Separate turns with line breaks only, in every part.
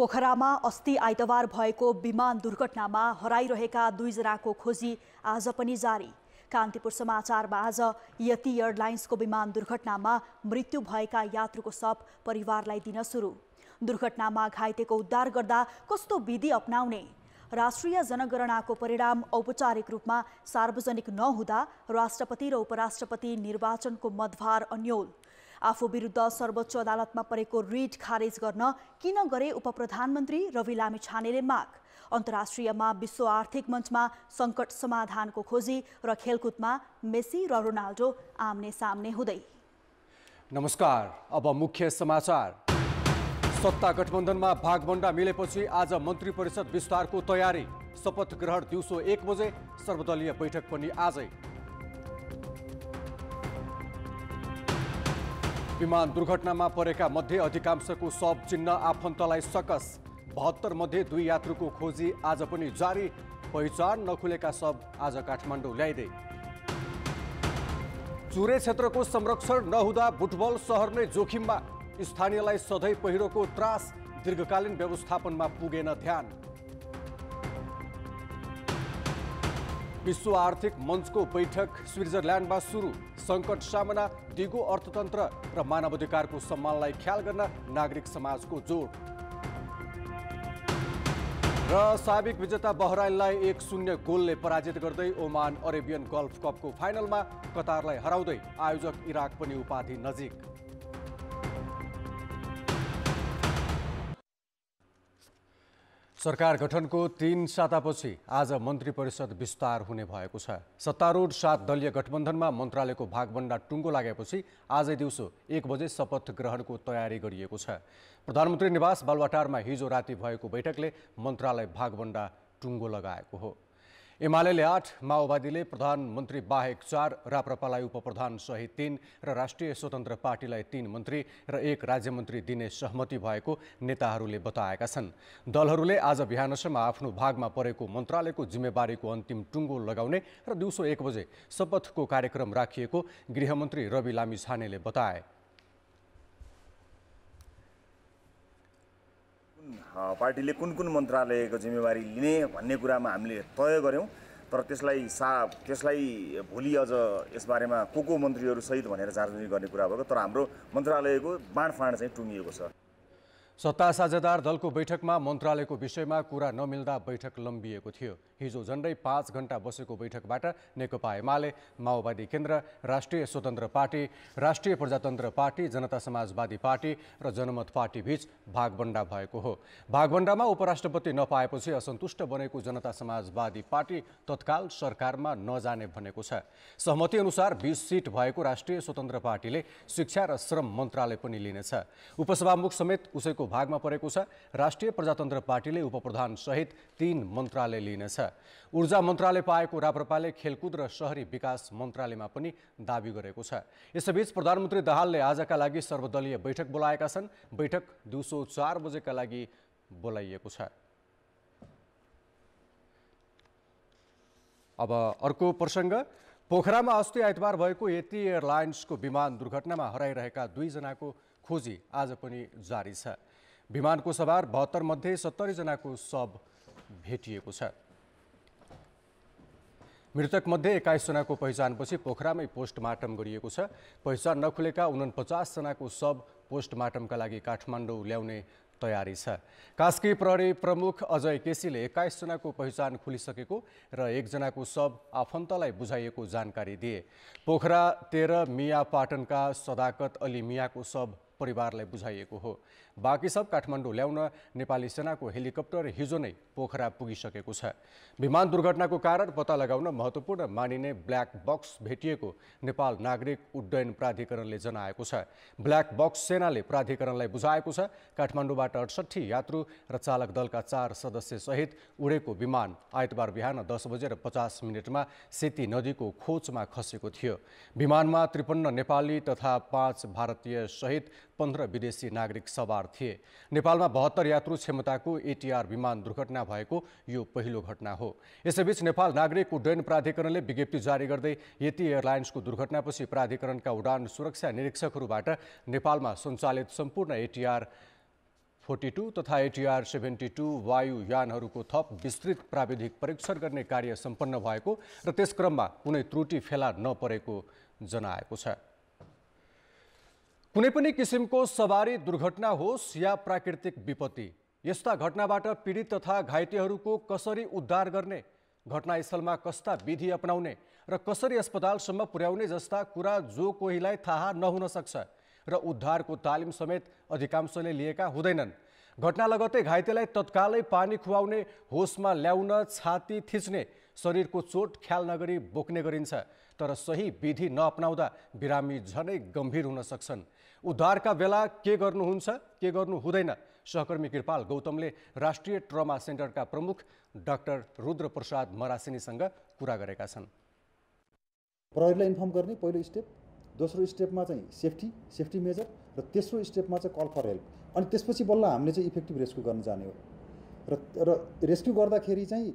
पोखरामा अस्ति आइतबार भएको विमान दुर्घटनामा हराइरहेका दुईजनाको खोजी आज पनि जारी कान्तिपुर समाचारमा आज यति एयरलाइन्सको विमान दुर्घटनामा मृत्यु भएका यात्रुको सप परिवारलाई दिन सुरु दुर्घटनामा घाइतेको उद्धार गर्दा कस्तो विधि अप्नाउने राष्ट्रिय जनगणनाको परिणाम औपचारिक रूपमा सार्वजनिक नहुँदा राष्ट्रपति र उपराष्ट्रपति निर्वाचनको मतभार अन्यल आफू विरुद्ध सर्वोच्च अदालतमा परेको रिट खारेज गर्न किन गरे उपप्रधानमन्त्री रवि लामिछानेले माग अन्तर्राष्ट्रियमा विश्व आर्थिक मञ्चमा सङ्कट समाधानको खोजी र खेलकुदमा मेसी र रोनाल्डो आम्ने सामने हुँदै
नमस्कार अब मुख्य समाचार सत्ता गठबन्धनमा भागभण्डा मिलेपछि आज मन्त्री परिषद विस्तारको तयारी शपथ ग्रहण दिउँसो एक बजे सर्वदलीय बैठक पनि आजै विमान दुर्घटनामा परेका मध्ये अधिकांशको सब चिन्ह आफन्तलाई सकस बहत्तर मध्ये दुई यात्रुको खोजी आज पनि जारी पहिचान नखुलेका सब आज काठमाडौँ ल्याइदे चुरे क्षेत्रको संरक्षण नहुँदा बुटबल सहर नै जोखिममा स्थानीयलाई सधैँ पहिरोको त्रास दीर्घकालीन व्यवस्थापनमा पुगेन ध्यान विश्व आर्थिक मञ्चको बैठक स्विजरल्यान्डमा सुरु सङ्कट सामना दिगो अर्थतन्त्र र मानवाधिकारको सम्मानलाई ख्याल गर्न नागरिक समाजको जोड र साबिक विजेता बहराइनलाई एक शून्य गोलले पराजित गर्दै ओमान अरेबियन गल्फ कपको फाइनलमा कतारलाई हराउँदै आयोजक इराक पनि उपाधि नजिक सरकार गठनको तीन सातापछि आज मन्त्री परिषद विस्तार हुने भएको छ सत्तारूढ सात दलीय गठबन्धनमा मन्त्रालयको भागभन्डा टुङ्गो लागेपछि आजै दिउँसो एक बजे शपथ ग्रहणको तयारी गरिएको छ प्रधानमन्त्री निवास बालवाटारमा हिजो राति भएको बैठकले मन्त्रालय भागभन्डा टुङ्गो लगाएको हो एमाले आठ माओवादीले प्रधानमन्त्री बाहेक चार राप्रपालाई उपप्रधान सहित तीन र राष्ट्रिय स्वतन्त्र पार्टीलाई तीन मन्त्री र एक राज्यमन्त्री दिने सहमति भएको नेताहरूले बताएका छन् दलहरूले आज बिहानसम्म आफ्नो भागमा परेको मन्त्रालयको जिम्मेवारीको अन्तिम टुङ्गो लगाउने र दिउँसो एक बजे शपथको कार्यक्रम राखिएको गृहमन्त्री रवि लामिछानेले बताए
पार्टीले कुन कुन मन्त्रालयको जिम्मेवारी लिने भन्ने कुरामा हामीले तय गऱ्यौँ तर त्यसलाई सा त्यसलाई भोलि अझ यसबारेमा को को मन्त्रीहरू सहित भनेर सार्वजनिक गर्ने कुरा भएको तर हाम्रो मन्त्रालयको बाँडफाँड चाहिँ टुङ्गिएको छ
सत्ता साझेदार दलको बैठकमा मन्त्रालयको विषयमा कुरा नमिल्दा बैठक लम्बिएको थियो हिजो झन्डै पाँच घण्टा बसेको बैठकबाट नेकपा एमाले माओवादी केन्द्र राष्ट्रिय स्वतन्त्र पार्टी राष्ट्रिय प्रजातन्त्र पार्टी जनता समाजवादी पार्टी र जनमत पार्टीबीच भागभण्डा भएको हो भागभण्डामा उपराष्ट्रपति नपाएपछि असन्तुष्ट बनेको जनता समाजवादी पार्टी तत्काल सरकारमा नजाने भनेको छ सहमति अनुसार बिस सिट भएको राष्ट्रिय स्वतन्त्र पार्टीले शिक्षा र श्रम मन्त्रालय पनि लिनेछ उपसभामुख समेत उसैको भागमा परेको छ राष्ट्रिय प्रजातन्त्र पार्टीले उपप्रधान सहित तीन मन्त्रालय लिनेछ ऊर्जा मन्त्रालय पाएको राप्रपाले खेलकुद र सहरी विकास मन्त्रालयमा पनि दावी गरेको छ यसैबीच प्रधानमन्त्री दाहालले आजका लागि सर्वदलीय बैठक बोलाएका छन् बैठक दिउँसो चार बजेका लागि बोलाइएको छ अब अर्को प्रसङ्ग पोखरामा अस्ति आइतबार भएको यति एयरलाइन्सको विमान दुर्घटनामा हराइरहेका दुईजनाको खोजी आज पनि जारी छ विमानको सवार बहत्तर मध्ये सत्तरीजनाको शव भेटिएको छ मृतकमध्ये एक्काइसजनाको पहिचानपछि पोखरामै पोस्टमार्टम गरिएको छ पहिचान नखुलेका उनपचासजनाको शव पोस्टमार्टमका लागि काठमाडौँ ल्याउने तयारी छ कास्की प्रहरी प्रमुख अजय केसीले एक्काइसजनाको पहिचान खुलिसकेको र एकजनाको शव आफन्तलाई बुझाइएको जानकारी दिए पोखरा तेह्र मियापाटनका सदाकत अली मियाको शव परिवारलाई बुझाइएको हो बाँकी सब काठमाडौँ ल्याउन नेपाली सेनाको हेलिकप्टर हिजो नै पोखरा पुगिसकेको छ विमान दुर्घटनाको कारण पत्ता लगाउन महत्त्वपूर्ण मानिने ब्ल्याक बक्स भेटिएको नेपाल नागरिक उड्डयन प्राधिकरणले जनाएको छ ब्ल्याक बक्स सेनाले प्राधिकरणलाई बुझाएको छ काठमाडौँबाट अडसट्ठी यात्रु र चालक दलका चार सदस्यसहित उडेको विमान आइतबार बिहान दस बजेर पचास मिनटमा सेती नदीको खोजमा खसेको थियो विमानमा त्रिपन्न नेपाली तथा पाँच भारतीय सहित पन्ध्र विदेशी नागरिक सवार सवार थिए नेपालमा बहत्तर यात्रु क्षमताको एटिआर विमान दुर्घटना भएको यो पहिलो घटना हो यसैबीच नेपाल नागरिक उड्डयन प्राधिकरणले विज्ञप्ति जारी गर्दै यति एयरलाइन्सको दुर्घटनापछि प्राधिकरणका उडान सुरक्षा निरीक्षकहरूबाट नेपालमा सञ्चालित सम्पूर्ण एटिआर फोर्टी टू तथा एटिआर सेभेन्टी टू वायुयानहरूको थप विस्तृत प्राविधिक परीक्षण गर्ने कार्य सम्पन्न भएको र त्यस क्रममा कुनै त्रुटि फेला नपरेको जनाएको छ कुनै पनि किसिमको सवारी दुर्घटना होस् या प्राकृतिक विपत्ति यस्ता घटनाबाट पीडित तथा घाइतेहरूको कसरी उद्धार गर्ने घटनास्थलमा कस्ता विधि अपनाउने र कसरी अस्पतालसम्म पुर्याउने जस्ता कुरा जो कोहीलाई थाहा नहुन सक्छ र उद्धारको तालिम समेत अधिकांशले लिएका हुँदैनन् घटना लगत्तै घाइतेलाई तत्कालै पानी खुवाउने होसमा ल्याउन छाती थिच्ने शरीरको चोट ख्याल नगरी बोक्ने गरिन्छ तर सही विधि नअपनाउँदा बिरामी झनै गम्भीर हुन सक्छन् उद्धारका बेला के गर्नुहुन्छ के गर्नु हुँदैन सहकर्मी कृपाल गौतमले राष्ट्रिय ट्रमा सेन्टरका प्रमुख डाक्टर रुद्रप्रसाद मरासिनीसँग कुरा गरेका छन्
प्रहरीलाई इन्फर्म गर्ने पहिलो स्टेप दोस्रो स्टेपमा चाहिँ सेफ्टी सेफ्टी मेजर र तेस्रो स्टेपमा चाहिँ कल फर हेल्प अनि त्यसपछि बल्ल हामीले चाहिँ इफेक्टिभ रेस्क्यु गर्न जाने हो र र रेस्क्यु गर्दाखेरि चाहिँ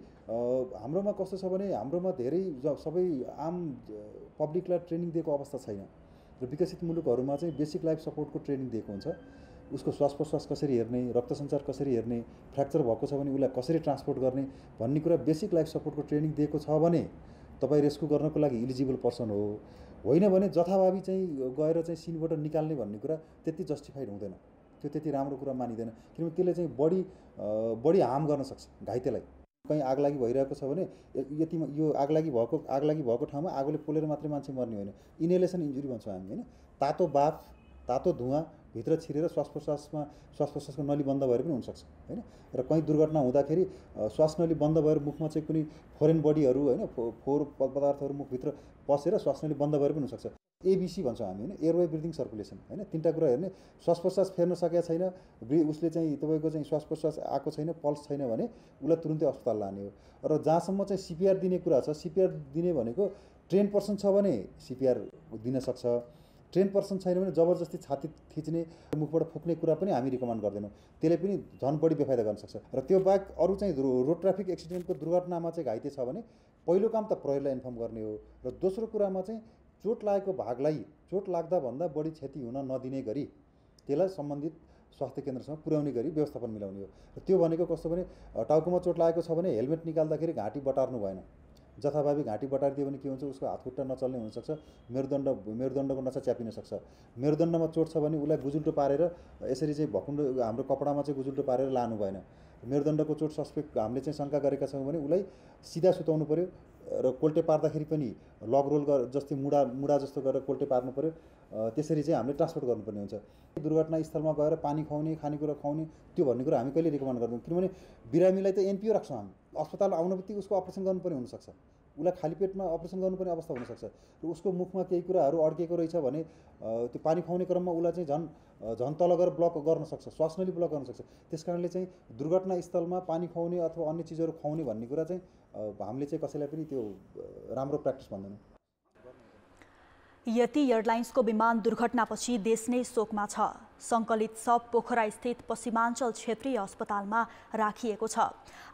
हाम्रोमा कस्तो छ भने हाम्रोमा धेरै सबै आम पब्लिकलाई ट्रेनिङ दिएको अवस्था छैन र विकसित मुलुकहरूमा चाहिँ बेसिक लाइफ सपोर्टको ट्रेनिङ दिएको हुन्छ उसको श्वास प्रश्वास कसरी हेर्ने रक्त सञ्चार कसरी हेर्ने फ्र्याक्चर भएको छ भने उसलाई कसरी ट्रान्सपोर्ट गर्ने भन्ने कुरा बेसिक लाइफ सपोर्टको ट्रेनिङ दिएको छ भने तपाईँ रेस्क्यु गर्नको लागि इलिजिबल पर्सन हो होइन भने जथाभावी चाहिँ गएर चाहिँ सिनबाट निकाल्ने भन्ने कुरा त्यति जस्टिफाइड हुँदैन त्यो त्यति राम्रो कुरा मानिँदैन किनभने त्यसले चाहिँ बढी बढी हार्म गर्न सक्छ घाइतेलाई कहीँ आगलागी भइरहेको छ भने यति यो आगलागी भएको आगलागी भएको ठाउँमा आगोले पोलेर मात्रै मान्छे मर्ने होइन इनेलेसन इन्जुरी भन्छौँ हामी होइन तातो बाफ तातो धुवाँ भित्र छिरेर श्वास प्रश्वासमा श्वास प्रश्वासको नली बन्द भएर पनि हुनसक्छ होइन र कहीँ दुर्घटना हुँदाखेरि श्वास नली बन्द भएर मुखमा चाहिँ कुनै फरेन बडीहरू होइन फोहोर पदार्थहरू मुखभित्र पसेर श्वास नली बन्द भएर पनि हुनसक्छ एबिसी भन्छौँ हामी होइन एयरवे ब्रिदिङ सर्कुलेसन होइन तिनवटा कुरा हेर्ने श्वास प्रश्वास फेर्न सकेको छैन ब्रि उसले चाहिँ तपाईँको चाहिँ श्वास प्रश्वास आएको छैन पल्स छैन भने उसलाई तुरुन्तै अस्पताल लाने हो र जहाँसम्म चाहिँ सिपिआर दिने कुरा छ सिपिआर दिने भनेको ट्रेन पर्सन छ भने सिपिआर दिनसक्छ ट्रेन पर्सन छैन भने जबरजस्ती छाती थिच्ने मुखबाट फुक्ने कुरा पनि हामी रिकमेन्ड गर्दैनौँ त्यसले पनि झन् बढी बेफाइदा गर्न सक्छ र त्यो बाहेक अरू चाहिँ रोड ट्राफिक एक्सिडेन्टको दुर्घटनामा चाहिँ घाइते छ भने पहिलो काम त प्रहरीलाई इन्फर्म गर्ने हो र दोस्रो कुरामा चाहिँ चोट लागेको भागलाई चोट लाग्दा भन्दा बढी क्षति हुन नदिने गरी त्यसलाई सम्बन्धित स्वास्थ्य केन्द्रसम्म पुर्याउने गरी व्यवस्थापन मिलाउने हो र त्यो भनेको कस्तो भने टाउकोमा चोट लागेको छ भने हेलमेट निकाल्दाखेरि घाँटी बटार्नु भएन जथाभावी घाँटी बटारिदियो भने के हुन्छ उसको हातखुट्टा नचल्ने हुनसक्छ मेरुदण्ड मेरुदण्डको नसा च्यापिन सक्छ मेरुदण्डमा चोट छ भने उसलाई गुजुल्टो पारेर यसरी चाहिँ भकुन्डो हाम्रो कपडामा चाहिँ गुजुल्टो पारेर लानु भएन मेरुदण्डको चोट सस्पेक्ट हामीले चाहिँ शङ्का गरेका छौँ भने उसलाई सिधा सुताउनु पऱ्यो र कोल्टे पार्दाखेरि पनि लग रोल गर जस्तै मुढा मुढा जस्तो गरेर कोल्टे पार्नु पऱ्यो त्यसरी चाहिँ हामीले ट्रान्सपोर्ट गर्नुपर्ने हुन्छ दुर्घटना स्थलमा गएर पानी खुवाउने खानेकुरा खुवाउने त्यो भन्ने कुरा हामी कहिले रिकमेन्ड गर्दैनौँ किनभने बिरामीलाई त एनपिओ राख्छौँ हामी अस्पताल आउने बित्तिकै उसको अपरेसन गर्नुपर्ने हुनसक्छ उसलाई खाली पेटमा अपरेसन गर्नुपर्ने अवस्था हुनसक्छ र उसको मुखमा केही कुराहरू अड्केको रहेछ भने त्यो पानी खुवाउने क्रममा उसलाई चाहिँ झन् झन् तल गएर ब्लक गर्न सक्छ श्वास नली ब्लक गर्न सक्छ त्यस कारणले चाहिँ दुर्घटनास्थलमा पानी खुवाउने अथवा अन्य चिजहरू खुवाउने भन्ने कुरा चाहिँ हामीले चाहिँ कसैलाई पनि त्यो राम्रो प्र्याक्टिस भन्दैनौँ
यति एयरलाइन्सको विमान दुर्घटनापछि देश नै शोकमा छ सङ्कलित सब पोखरास्थित पश्चिमाञ्चल क्षेत्रीय अस्पतालमा राखिएको छ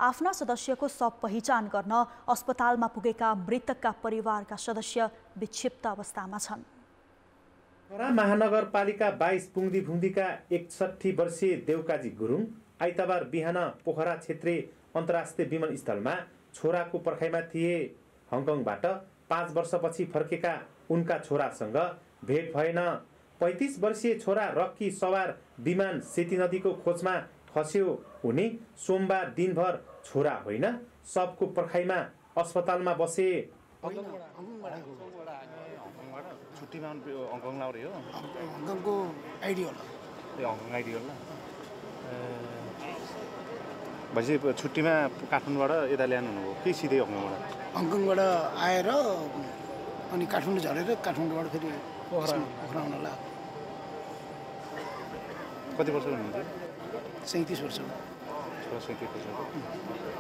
आफ्ना सदस्यको सब पहिचान गर्न अस्पतालमा पुगेका मृतकका परिवारका सदस्य विक्षिप्त अवस्थामा छन्
पोखरा
महानगरपालिका बाइस पुङ्दी फुङ्दीका एकसठी वर्षीय देवकाजी गुरुङ आइतबार बिहान पोखरा क्षेत्रीय अन्तर्राष्ट्रिय विमानस्थलमा छोराको पर्खाइमा थिए हङकङबाट पाँच वर्षपछि फर्केका उनका छोरासँग भेट भएन पैँतिस वर्षीय छोरा रक्की सवार विमान सेती नदीको खोजमा खस्यो उनी सोमबार दिनभर छोरा होइन सबको पर्खाइमा अस्पतालमा बसे हङकङको हङकङ भनेपछि छुट्टीमा काठमाडौँबाट यता हुनुभयो के सिधै हङकङबाट
हङकङबाट
आएर अनि काठमाडौँ झरेर काठमाडौँबाट फेरि ओखराउन लाग्यो
कति वर्ष हुनुहुन्थ्यो सैँतिस वर्ष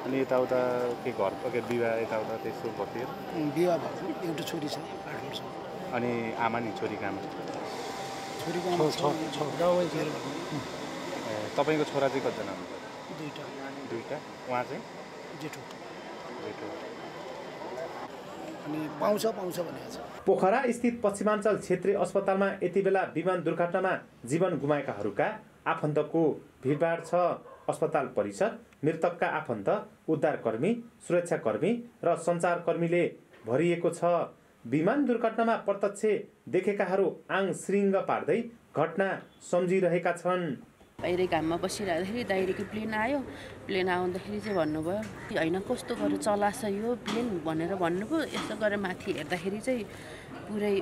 अनि यताउता के घर विवाह यताउता त्यस्तो भयो
विवाह भएको एउटा छोरी छ आठ वर्ष
अनि आमा नि छोरी काम
छोरी काम तपाईँको छोरा चाहिँ कतिजना हुनुहुन्छ
दुईवटा दुईवटा उहाँ चाहिँ जेठो
जेठो
पोखरा स्थित पश्चिमाञ्चल क्षेत्रीय अस्पतालमा यति बेला विमान दुर्घटनामा जीवन गुमाएकाहरूका आफन्तको भिडभाड छ अस्पताल परिसर मृतकका आफन्त उद्धारकर्मी सुरक्षाकर्मी र सञ्चारकर्मीले भरिएको छ विमान दुर्घटनामा प्रत्यक्ष देखेकाहरू आङ श्रृङ्ग पार्दै घटना सम्झिरहेका छन्
बाहिरै घाममा बसिरहँदाखेरि डाइरेक्ट प्लेन आयो प्लेन आउँदाखेरि चाहिँ भन्नुभयो होइन कस्तो गरेर चलाछ यो प्लेन भनेर भन्नुभयो यसो गरेर माथि हेर्दाखेरि चाहिँ पुरै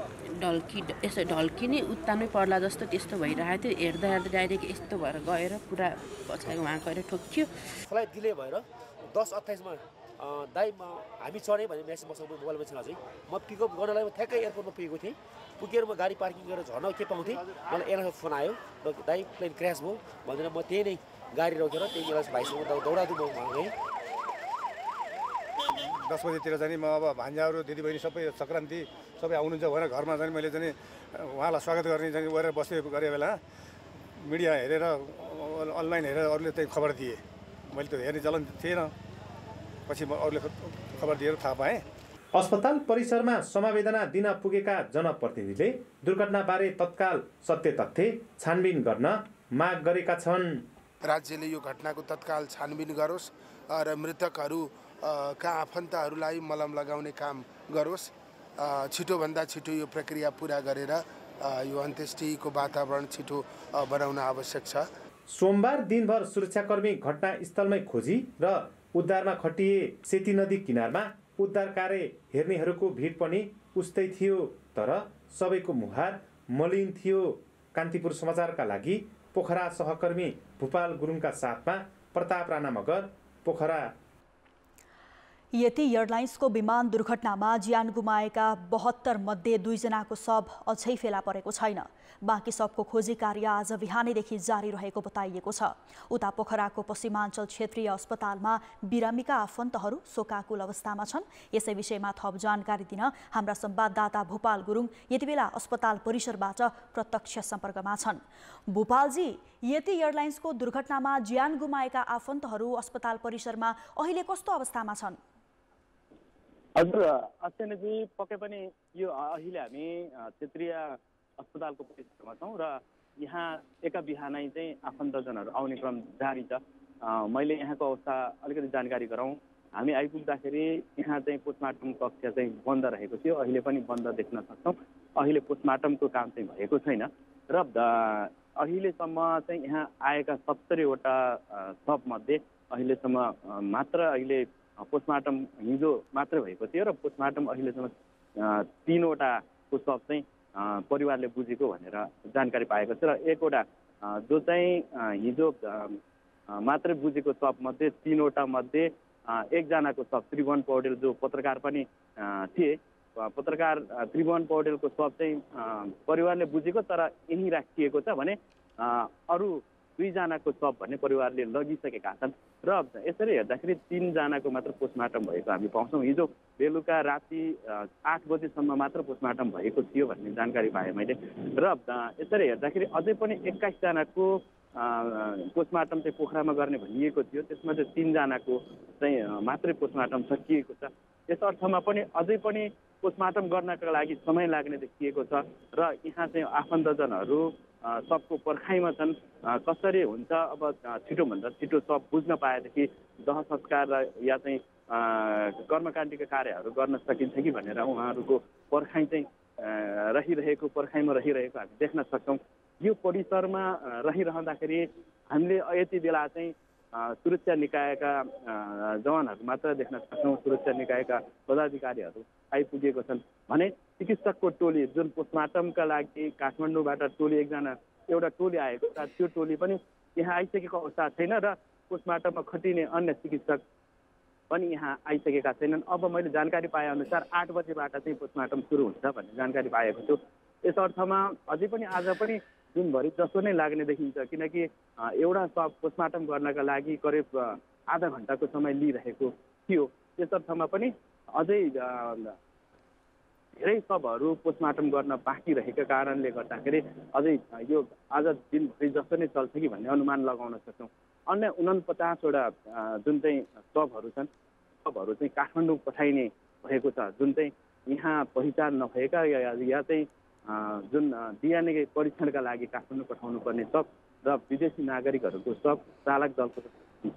ढल्की यसो ढल्की नै उत्तानै पर्ला जस्तो त्यस्तो भइरहेको थियो हेर्दा हेर्दा डाइरेक्ट यस्तो भएर गएर पुरा पछाडि उहाँ गएर ठोक्यो
दिले भएर दस अठाइसमा दाइ हामी चढेँ भने म्यासेज मसँग मोबाइल मेसन अझै म पिकअप गर्नलाई म ठ्याक्कै एयरपोर्टमा पुगेको थिएँ पुगेर म गाडी पार्किङ गरेर झर्न के पाउँथेँ मलाई एयरलाइन्समा फोन आयो र दाई प्लेन क्रास भयो भनेर म त्यही नै गाडी रोकेर त्यही एयरलाइन्स
भाइसँग दौडादु म गएँ दस बजीतिर जाने म अब भान्जाहरू दिदीबहिनी सबै सङ्क्रान्ति सबै आउनुहुन्छ भनेर घरमा जाने मैले जाने उहाँलाई स्वागत गर्ने जाने गएर बसे गरे बेला मिडिया हेरेर अनलाइन हेरेर अरूले त्यही खबर दिएँ मैले त्यो हेर्ने चलन थिएन पछि म अरूले खबर दिएर थाहा पाएँ अस्पताल परिसरमा समावेदना दिन पुगेका जनप्रतिनिधिले दुर्घटनाबारे तत्काल सत्य तथ्य छानबिन गर्न माग गरेका छन्
राज्यले यो घटनाको तत्काल छानबिन गरोस् र का आफन्तहरूलाई मलम लगाउने काम
गरोस् छिटोभन्दा छिटो यो प्रक्रिया पुरा गरेर यो अन्त्येष्टिको वातावरण छिटो बनाउन आवश्यक छ सोमबार दिनभर सुरक्षाकर्मी घटनास्थलमै खोजी र उद्धारमा खटिए सेती नदी किनारमा उद्धार कार्य हेर्नेहरूको भिड पनि उस्तै थियो तर सबैको मुहार मलिन थियो कान्तिपुर समाचारका लागि पोखरा सहकर्मी भूपाल गुरुङका साथमा प्रताप राणा मगर पोखरा
यति एयरलाइन्सको विमान दुर्घटनामा ज्यान गुमाएका बहत्तर मध्ये दुईजनाको शव अझै फेला परेको छैन बाँकी सबको खोजी कार्य आज बिहानैदेखि जारी रहेको बताइएको छ उता पोखराको पश्चिमाञ्चल क्षेत्रीय अस्पतालमा बिरामीका आफन्तहरू शोकाकुल अवस्थामा छन् यसै विषयमा थप जानकारी दिन हाम्रा संवाददाता भोपाल गुरुङ यति बेला अस्पताल परिसरबाट प्रत्यक्ष सम्पर्कमा छन् भोपालजी यति एयरलाइन्सको दुर्घटनामा ज्यान गुमाएका आफन्तहरू अस्पताल परिसरमा अहिले कस्तो अवस्थामा छन्
हजुर अस्त्यनजी पक्कै पनि यो अहिले हामी क्षेत्रीय अस्पतालको परिसरमा छौँ र यहाँ एका बिहानै चाहिँ आफन्तजनहरू आउने क्रम जारी छ मैले यहाँको अवस्था अलिकति जानकारी गराउँ हामी आइपुग्दाखेरि यहाँ चाहिँ पोस्टमार्टम कक्ष चाहिँ बन्द रहेको थियो अहिले पनि बन्द देख्न सक्छौँ अहिले पोस्टमार्टमको काम चाहिँ भएको छैन र अहिलेसम्म चाहिँ यहाँ आएका सत्तरीवटा सबमध्ये अहिलेसम्म मात्र अहिले पोस्टमार्टम हिजो मात्रै भएको थियो र पोस्टमार्टम अहिलेसम्म तिनवटा पुस्तक चाहिँ परिवारले बुझेको भनेर जानकारी पाएको छ र एकवटा जो चाहिँ हिजो मात्रै बुझेको मध्ये तिनवटा मध्ये एकजनाको सप त्रिभुवन पौडेल जो पत्रकार पनि थिए पत्रकार त्रिभुवन पौडेलको सप चाहिँ परिवारले बुझेको तर यहीँ राखिएको छ भने अरू दुईजनाको सब भन्ने परिवारले लगिसकेका छन् र यसरी हेर्दाखेरि तिनजनाको मात्र पोस्टमार्टम भएको हामी पाउँछौँ हिजो बेलुका राति आठ बजीसम्म मात्र पोस्टमार्टम भएको थियो भन्ने जानकारी पाएँ मैले र यसरी हेर्दाखेरि अझै पनि एक्काइसजनाको पोस्टमार्टम चाहिँ पोखरामा गर्ने भनिएको थियो त्यसमा चाहिँ तिनजनाको चाहिँ मात्रै पोस्टमार्टम सकिएको छ यस अर्थमा पनि अझै पनि पोस्टमार्टम गर्नका लागि समय लाग्ने देखिएको छ र यहाँ चाहिँ आफन्तजनहरू सबको पर्खाइमा छन् कसरी हुन्छ अब छिटोभन्दा छिटो सब बुझ्न पाएदेखि दह संस्कार र या चाहिँ कर्मकाण्डीका कार्यहरू गर्न सकिन्छ कि भनेर उहाँहरूको पर्खाइ चाहिँ रहिरहेको पर्खाइमा रहिरहेको हामी देख्न सक्छौँ यो परिसरमा रहिरहँदाखेरि हामीले यति बेला चाहिँ सुरक्षा निकायका जवानहरू मात्र देख्न सक्छौँ सुरक्षा निकायका पदाधिकारीहरू आइपुगेको छन् भने चिकित्सकको टोली जुन पोस्टमार्टमका लागि काठमाडौँबाट टोली एकजना एउटा टोली आएको छ त्यो टोली पनि यहाँ आइसकेको अवस्था छैन र पोस्टमार्टममा खटिने अन्य चिकित्सक पनि यहाँ आइसकेका छैनन् अब मैले जानकारी पाएअनुसार आठ बजेबाट चाहिँ पोस्टमार्टम सुरु हुन्छ भन्ने जानकारी पाएको छु यस अर्थमा अझै पनि आज पनि दिनभरि जसो नै लाग्ने देखिन्छ किनकि एउटा सब पोस्टमार्टम गर्नका लागि करिब आधा घन्टाको समय लिइरहेको थियो त्यस अर्थमा पनि अझै धेरै सबहरू पोस्टमार्टम गर्न बाँकी रहेका कारणले गर्दाखेरि अझै यो आज दिनभरि जस्तो नै चल्छ कि भन्ने अनुमान लगाउन सक्छौँ अन्य उनपचासवटा जुन चाहिँ सबहरू छन् सबहरू चाहिँ काठमाडौँ पठाइने भएको छ जुन चाहिँ यहाँ पहिचान नभएका या या चाहिँ जुन डिएनए परीक्षणका लागि काठमाडौँ पठाउनु पर्ने सब र विदेशी नागरिकहरूको सब चालक दलको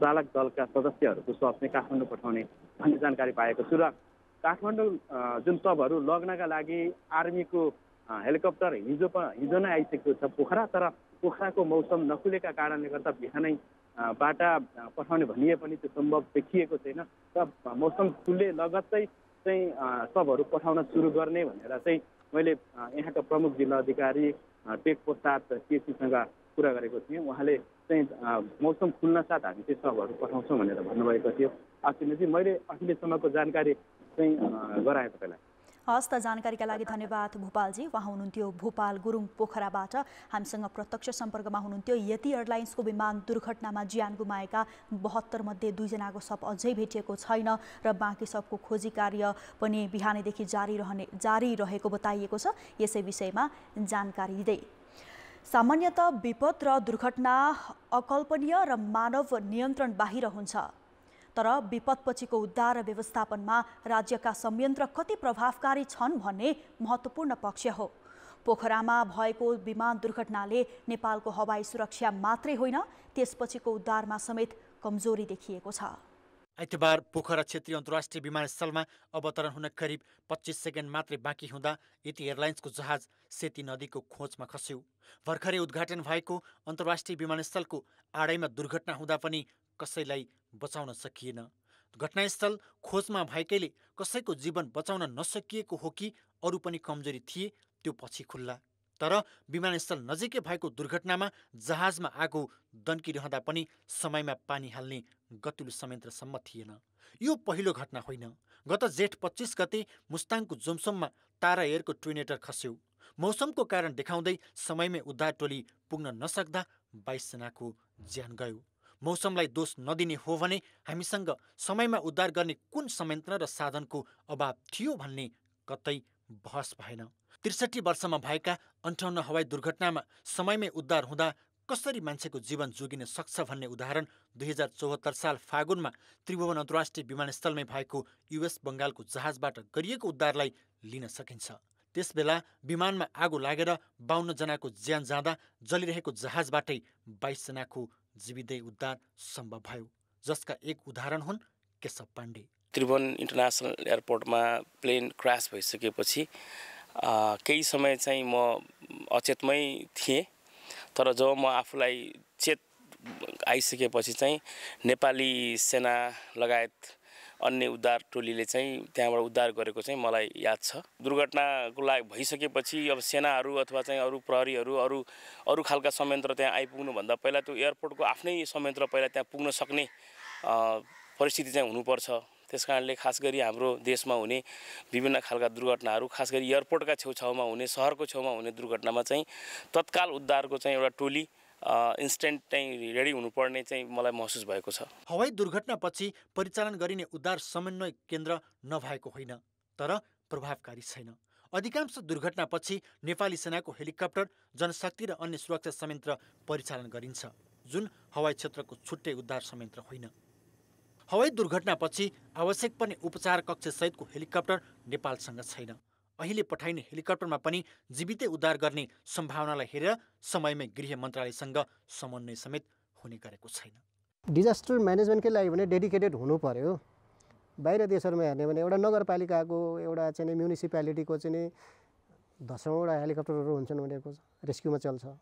चालक दलका सदस्यहरूको सब चाहिँ काठमाडौँ पठाउने भन्ने जानकारी पाएको छु र काठमाडौँ जुन तबहरू लग्नका लागि आर्मीको हेलिकप्टर हिजो हिजो नै आइसकेको छ पोखरा तर पोखराको मौसम नखुलेका कारणले गर्दा बिहानै बाटा पठाउने भनिए पनि त्यो सम्भव देखिएको छैन र मौसम खुले लगत्तै चाहिँ सबहरू पठाउन सुरु गर्ने भनेर चाहिँ मैले यहाँका प्रमुख जिल्ला अधिकारी टेक प्रसाद केसीसँग कुरा गरेको थिएँ उहाँले चाहिँ मौसम खुल्न साथ हामी चाहिँ सबहरू पठाउँछौँ भनेर भन्नुभएको थियो चाहिँ मैले अहिलेसम्मको जानकारी चाहिँ गराएको त्यसलाई
हस् त जानकारीका लागि धन्यवाद भोपालजी उहाँ हुनुहुन्थ्यो भोपाल गुरुङ पोखराबाट हामीसँग प्रत्यक्ष सम्पर्कमा हुनुहुन्थ्यो यति एयरलाइन्सको विमान दुर्घटनामा ज्यान गुमाएका बहत्तरमध्ये दुईजनाको सप अझै भेटिएको छैन र बाँकी सपको खोजी कार्य पनि बिहानैदेखि जारी रहने जारी रहेको बताइएको छ यसै विषयमा जानकारी दिँदै सामान्यत विपद र दुर्घटना अकल्पनीय र मानव नियन्त्रण बाहिर हुन्छ तर विपदपछिको उद्धार व्यवस्थापनमा राज्यका संयन्त्र कति प्रभावकारी छन् भन्ने महत्त्वपूर्ण पक्ष हो पोखरामा भएको विमान दुर्घटनाले नेपालको हवाई सुरक्षा मात्रै होइन त्यसपछिको उद्धारमा समेत कमजोरी
देखिएको छ आइतबार पोखरा क्षेत्रीय अन्तर्राष्ट्रिय विमानस्थलमा अवतरण हुन करिब पच्चिस सेकेन्ड मात्रै बाँकी हुँदा यति एयरलाइन्सको जहाज सेती नदीको खोजमा खस्यो भर्खरै उद्घाटन भएको अन्तर्राष्ट्रिय विमानस्थलको आडैमा दुर्घटना हुँदा पनि कसैलाई बचाउन सकिएन घटनास्थल खोजमा भएकैले कसैको जीवन बचाउन नसकिएको हो कि अरू पनि कमजोरी थिए त्यो पछि खुल्ला तर विमानस्थल नजिकै भएको दुर्घटनामा जहाजमा आगो दन्किरहँदा पनि समयमा पानी हाल्ने गतिलो संयन्त्रसम्म थिएन यो पहिलो घटना होइन गत जेठ पच्चिस गते मुस्ताङको जोमसोममा तारा एयरको ट्विनेटर खस्यो मौसमको कारण देखाउँदै समयमै उद्धार टोली पुग्न नसक्दा बाइसजनाको ज्यान गयो मौसमलाई दोष नदिने हो भने हामीसँग समयमा उद्धार गर्ने कुन संयन्त्र र साधनको अभाव थियो भन्ने कतै बहस भएन त्रिसठी वर्षमा भएका अन्ठाउन्न हवाई दुर्घटनामा समयमै उद्धार हुँदा कसरी मान्छेको जीवन जोगिन सक्छ भन्ने उदाहरण दुई हजार चौहत्तर साल फागुनमा त्रिभुवन अन्तर्राष्ट्रिय विमानस्थलमै भएको युएस बङ्गालको जहाजबाट गरिएको उद्धारलाई लिन सकिन्छ त्यसबेला विमानमा आगो लागेर बाहन्नजनाको ज्यान जाँदा जलिरहेको जहाजबाटै बाइसजनाको जीविदै उद्धार सम्भव भयो जसका एक उदाहरण हुन् केशव पाण्डे
त्रिभुवन इन्टरनेसनल एयरपोर्टमा प्लेन क्रास भइसकेपछि केही समय चाहिँ म अचेतमै थिएँ तर जब म आफूलाई चेत आइसकेपछि चाहिँ नेपाली सेना लगायत अन्य उद्धार टोलीले चाहिँ त्यहाँबाट उद्धार गरेको चाहिँ मलाई याद छ दुर्घटनाको लागि भइसकेपछि अब सेनाहरू अथवा चाहिँ अरू प्रहरीहरू अरू अरू खालका संयन्त्र त्यहाँ आइपुग्नुभन्दा पहिला त्यो एयरपोर्टको आफ्नै संयन्त्र पहिला त्यहाँ पुग्न सक्ने परिस्थिति चाहिँ हुनुपर्छ त्यस कारणले खास गरी हाम्रो देशमा हुने विभिन्न खालका दुर्घटनाहरू खास गरी एयरपोर्टका छेउछाउमा हुने सहरको छेउमा हुने दुर्घटनामा चाहिँ तत्काल उद्धारको चाहिँ एउटा टोली इन्स्टेन्ट चाहिँ रेडी हुनुपर्ने चाहिँ मलाई महसुस भएको छ
हवाई दुर्घटनापछि परिचालन गरिने उद्धार समन्वय केन्द्र नभएको होइन तर प्रभावकारी छैन अधिकांश दुर्घटनापछि नेपाली सेनाको हेलिकप्टर जनशक्ति र अन्य सुरक्षा संयन्त्र परिचालन गरिन्छ जुन हवाई क्षेत्रको छुट्टै उद्धार संयन्त्र होइन हवाई दुर्घटनापछि आवश्यक पर्ने उपचार कक्षसहितको हेलिकप्टर नेपालसँग छैन अहिले पठाइने हेलिकप्टरमा पनि जीवितै उद्धार गर्ने सम्भावनालाई हेरेर समयमै गृह मन्त्रालयसँग समन्वय समेत हुने गरेको छैन
डिजास्टर म्यानेजमेन्टकै
लागि भने डेडिकेटेड हुनु पर्यो बाहिर देशहरूमा हेर्ने भने एउटा नगरपालिकाको एउटा चाहिँ म्युनिसिपालिटीको चाहिँ दसौँवटा हेलिकप्टरहरू हुन्छन् उनीहरूको रेस्क्युमा चल्छ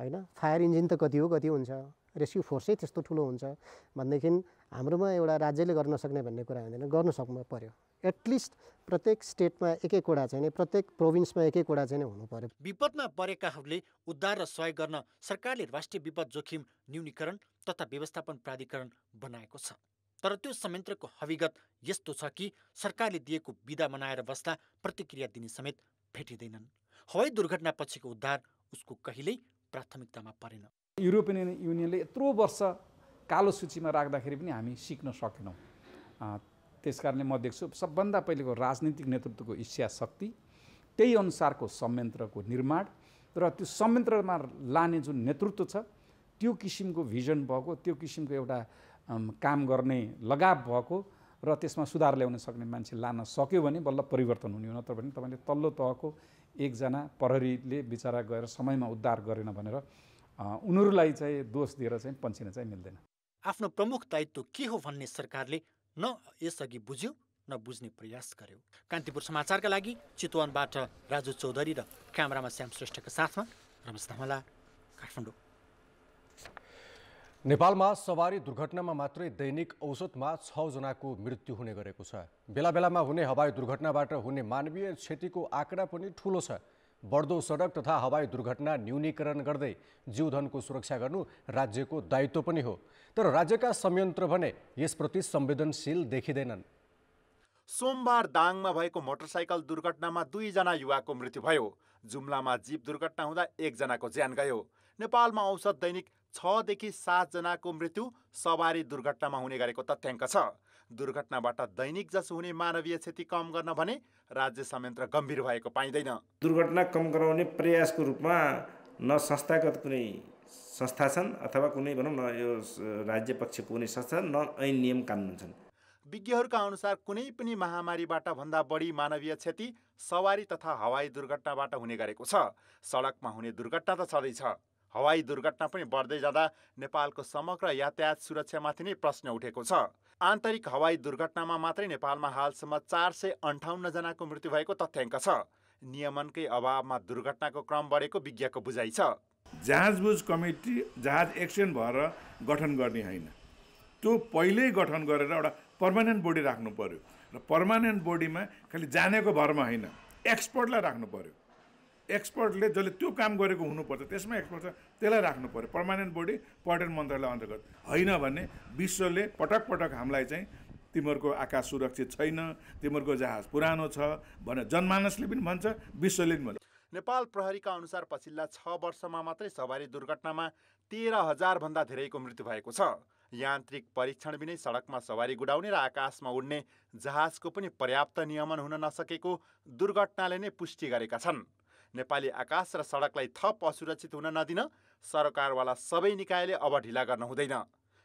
होइन फायर इन्जिन त कति हो कति हुन्छ रेस्क्यु फोर्सै त्यस्तो ठुलो हुन्छ भनेदेखि हाम्रोमा एउटा राज्यले गर्न सक्ने भन्ने कुरा हुँदैन गर्न सक्नु पऱ्यो एटलिस्ट प्रत्येक स्टेटमा एक एकवटा चाहिँ प्रत्येक प्रोभिन्समा एक एकवटा चाहिँ हुनु पर्यो विपदमा परेकाहरूले उद्धार र सहयोग गर्न सरकारले राष्ट्रिय विपद जोखिम न्यूनीकरण तथा व्यवस्थापन प्राधिकरण बनाएको छ तर त्यो संयन्त्रको हविगत यस्तो छ कि सरकारले दिएको विदा मनाएर बस्दा प्रतिक्रिया दिने समेत भेटिँदैनन् हवाई दुर्घटनापछिको उद्धार उसको कहिल्यै प्राथमिकतामा परेन
युरोपियन युनियनले यत्रो वर्ष कालो सूचीमा राख्दाखेरि पनि हामी सिक्न सकेनौँ त्यस कारणले म देख्छु सबभन्दा पहिलेको राजनीतिक नेतृत्वको इच्छा शक्ति त्यही अनुसारको संयन्त्रको निर्माण र त्यो संयन्त्रमा लाने जुन नेतृत्व छ त्यो किसिमको भिजन भएको त्यो किसिमको एउटा काम गर्ने लगाव भएको र त्यसमा सुधार ल्याउन सक्ने मान्छे लान सक्यो भने बल्ल परिवर्तन
हुने हो नत्र भने तपाईँले तल्लो तहको एकजना प्रहरीले विचारा गएर समयमा उद्धार गरेन
भनेर उनीहरूलाई चाहिँ दोष दिएर चाहिँ पन्छिन चाहिँ मिल्दैन
आफ्नो प्रमुख दायित्व के हो भन्ने सरकारले न यसअघि बुझ्यो न बुझ्ने प्रयास गर्यो कान्तिपुर समाचारका लागि चितवनबाट राजु चौधरी र क्यामरामा श्याम श्रेष्ठका साथमा रमेश धमला
काठमाडौँ नेपालमा सवारी दुर्घटनामा मात्रै दैनिक औसतमा छजनाको मृत्यु हुने गरेको छ बेला बेलामा हुने हवाई दुर्घटनाबाट हुने मानवीय क्षतिको आँकडा पनि ठुलो छ बढ्दो सडक तथा हवाई दुर्घटना न्यूनीकरण गर्दै जीवधनको सुरक्षा गर्नु राज्यको दायित्व पनि हो तर राज्यका संयन्त्र भने यसप्रति संवेदनशील देखिँदैनन्
सोमबार दाङमा भएको मोटरसाइकल दुर्घटनामा दुईजना युवाको मृत्यु भयो जुम्लामा जीप दुर्घटना हुँदा एकजनाको ज्यान गयो नेपालमा औसत दैनिक छदेखि सातजनाको मृत्यु सवारी दुर्घटनामा हुने गरेको तथ्याङ्क छ दुर्घटनाबाट दैनिक जसो हुने मानवीय क्षति कम गर्न भने राज्य संयन्त्र गम्भीर भएको पाइँदैन
दुर्घटना कम गराउने प्रयासको रूपमा न संस्थागत कुनै संस्था छन् अथवा कुनै भनौँ न यो राज्य पक्षको कुनै संस्था न
ऐन नियम कानुन छन्
विज्ञहरूका अनुसार कुनै पनि महामारीबाट भन्दा बढी मानवीय क्षति सवारी तथा हवाई दुर्घटनाबाट हुने गरेको छ सडकमा हुने दुर्घटना त छँदैछ हवाई दुर्घटना पनि बढ्दै जाँदा नेपालको समग्र यातायात सुरक्षामाथि नै प्रश्न उठेको छ आन्तरिक हवाई दुर्घटनामा मात्रै नेपालमा हालसम्म चार सय अन्ठाउन्नजनाको मृत्यु भएको तथ्याङ्क छ नियमनकै अभावमा दुर्घटनाको क्रम बढेको विज्ञको बुझाइ छ बुझ कमिटी जहाज एक्सिडेन्ट भएर गठन गर्ने होइन त्यो पहिल्यै गठन गरेर एउटा पर्मानेन्ट बोडी राख्नु पर्यो र पर्मानेन्ट बोडीमा खालि जानेको भरमा होइन एक्सपर्टलाई राख्नु पर्यो एक्सपर्टले जसले त्यो काम गरेको हुनुपर्छ त्यसमा एक्सपर्ट छ त्यसलाई राख्नु पऱ्यो पर्मानेन्ट बोडी पर्यटन मन्त्रालय अन्तर्गत होइन भने विश्वले पटक पटक हामीलाई चाहिँ तिमीहरूको आकाश सुरक्षित छैन तिमीहरूको जहाज पुरानो छ भनेर जनमानसले पनि भन्छ विश्वले पनि भन्छ नेपाल प्रहरीका अनुसार पछिल्ला छ वर्षमा मात्रै सवारी दुर्घटनामा तेह्र हजारभन्दा धेरैको मृत्यु भएको छ यान्त्रिक परीक्षण बिनै सडकमा सवारी गुडाउने र आकाशमा उड्ने जहाजको पनि पर्याप्त नियमन हुन नसकेको दुर्घटनाले नै पुष्टि गरेका छन् नेपाली आकाश र सडकलाई थप असुरक्षित हुन नदिन सरकारवाला सबै निकायले अब ढिला गर्न हुँदैन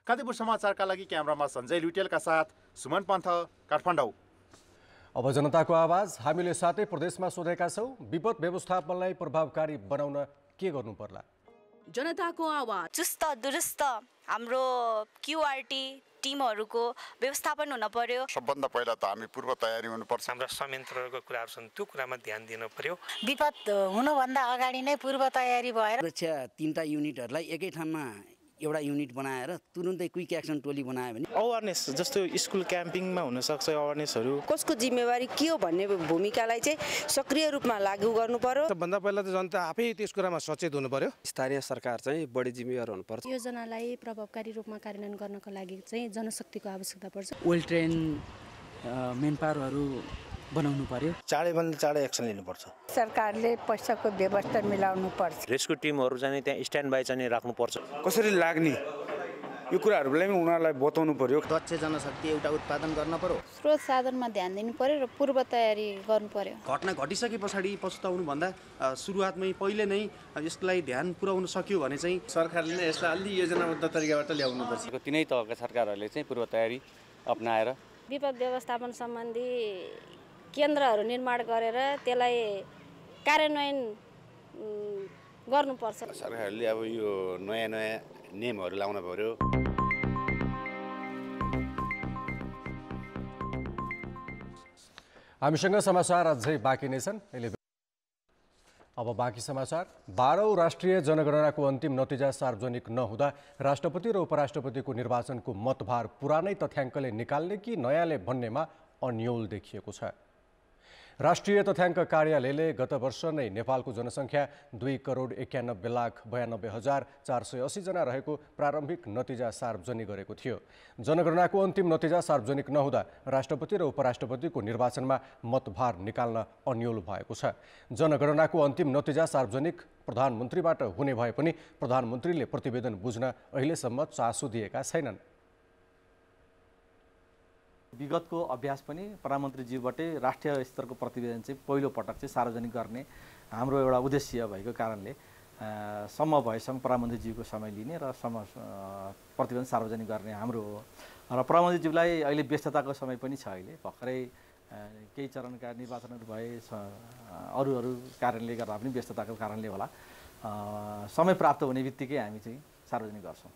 कान्तिपुर समाचारका लागि क्यामरामा सञ्जय लुटेलका साथ सुमन पन्थ काठमाडौँ
अब जनताको आवाज हामीले साथै प्रदेशमा सोधेका छौँ विपद व्यवस्थापनलाई प्रभावकारी बनाउन के गर्नु पर्ला
जनताको आवाज चुस्त दुरुस्त हाम्रो क्युआरटी टिमहरूको
व्यवस्थापन हुन पर्यो
सबभन्दा पहिला त हामी पूर्व तयारी हुनुपर्छ हाम्रा संयन्त्रहरूको कुराहरू छन् त्यो कुरामा ध्यान दिनु पर्यो
विपद हुनुभन्दा अगाडि नै पूर्व तयारी भएर तिनवटा युनिटहरूलाई एकै ठाउँमा एउटा युनिट बनाएर तुरुन्तै क्विक एक्सन टोली बनायो भने
अवेरनेस जस्तो स्कुल क्याम्पिङमा हुनसक्छ अवेरनेसहरू
कसको जिम्मेवारी के हो भन्ने भूमिकालाई
चाहिँ सक्रिय रूपमा लागू गर्नु पर्यो
सबभन्दा पहिला त जनता आफै त्यस कुरामा सचेत हुनु पर्यो स्थानीय
सरकार चाहिँ बढी जिम्मेवार हुनुपर्छ
योजनालाई प्रभावकारी रूपमा कार्यान्वयन गर्नको लागि चाहिँ जनशक्तिको आवश्यकता पर्छ वेल
ट्रेन मेन पावरहरू बनाउनु पर्यो चाँडैभन्दा
चाँडै एक्सन लिनुपर्छ
सरकारले पैसाको व्यवस्था मिलाउनु पर्छ
रेस्क्यु टिमहरू चाहिँ त्यहाँ स्ट्यान्ड बाई चाहिँ राख्नुपर्छ कसरी लाग्ने यो कुराहरूलाई पनि उनीहरूलाई बताउनु पर्यो
दक्ष जनशक्ति एउटा उत्पादन गर्न पर्यो
स्रोत साधनमा ध्यान दिनु पर्यो र पूर्व तयारी गर्नु पर्यो
घटना घटिसके पछाडि पछुताउनुभन्दा सुरुवातमै पहिले नै यसलाई ध्यान पुर्याउन सक्यो भने चाहिँ सरकारले नै यसलाई अलि योजनाबद्ध तरिकाबाट ल्याउनु पर्छ तिनै तहका सरकारहरूले चाहिँ पूर्व
तयारी अप्नाएर
विपद व्यवस्थापन सम्बन्धी केन्द्रहरू निर्माण गरेर त्यसलाई कार्यान्वयन गर्नुपर्छ
सरकारहरूले
अब यो नयाँ नयाँ नियमहरू लाउनु पऱ्यो
हामीसँग समाचार अझै बाँकी नै छन् अहिले अब बाँकी समाचार बाह्रौँ राष्ट्रिय जनगणनाको अन्तिम नतिजा सार्वजनिक नहुँदा राष्ट्रपति र उपराष्ट्रपतिको निर्वाचनको मतभार पुरानै तथ्याङ्कले निकाल्ने कि नयाँले भन्नेमा अन्यल देखिएको छ राष्ट्रिय तथ्याङ्क कार्यालयले गत वर्ष नै नेपालको जनसङ्ख्या दुई करोड एकानब्बे लाख बयानब्बे हजार चार सय असीजना रहेको प्रारम्भिक नतिजा सार्वजनिक गरेको थियो जनगणनाको अन्तिम नतिजा सार्वजनिक नहुँदा राष्ट्रपति र उपराष्ट्रपतिको निर्वाचनमा मतभार निकाल्न अन्यल भएको छ जनगणनाको अन्तिम नतिजा सार्वजनिक प्रधानमन्त्रीबाट हुने भए पनि प्रधानमन्त्रीले प्रतिवेदन बुझ्न अहिलेसम्म चासो दिएका छैनन्
विगतको अभ्यास पनि प्रधानमन्त्रीज्यूबाटै राष्ट्रिय स्तरको प्रतिवेदन चाहिँ
पहिलोपटक चाहिँ सार्वजनिक गर्ने हाम्रो एउटा उद्देश्य भएको कारणले सम्म भएसम्म प्रधानमन्त्रीज्यूको समय लिने र सम प्रतिवेदन सार्वजनिक गर्ने हाम्रो हो र प्रधानमन्त्रीज्यूलाई अहिले व्यस्तताको समय पनि छ अहिले भर्खरै केही चरणका निर्वाचनहरू भए अरू अरू कारणले गर्दा पनि व्यस्तताको कारणले होला समय प्राप्त हुने बित्तिकै हामी चाहिँ सार्वजनिक गर्छौँ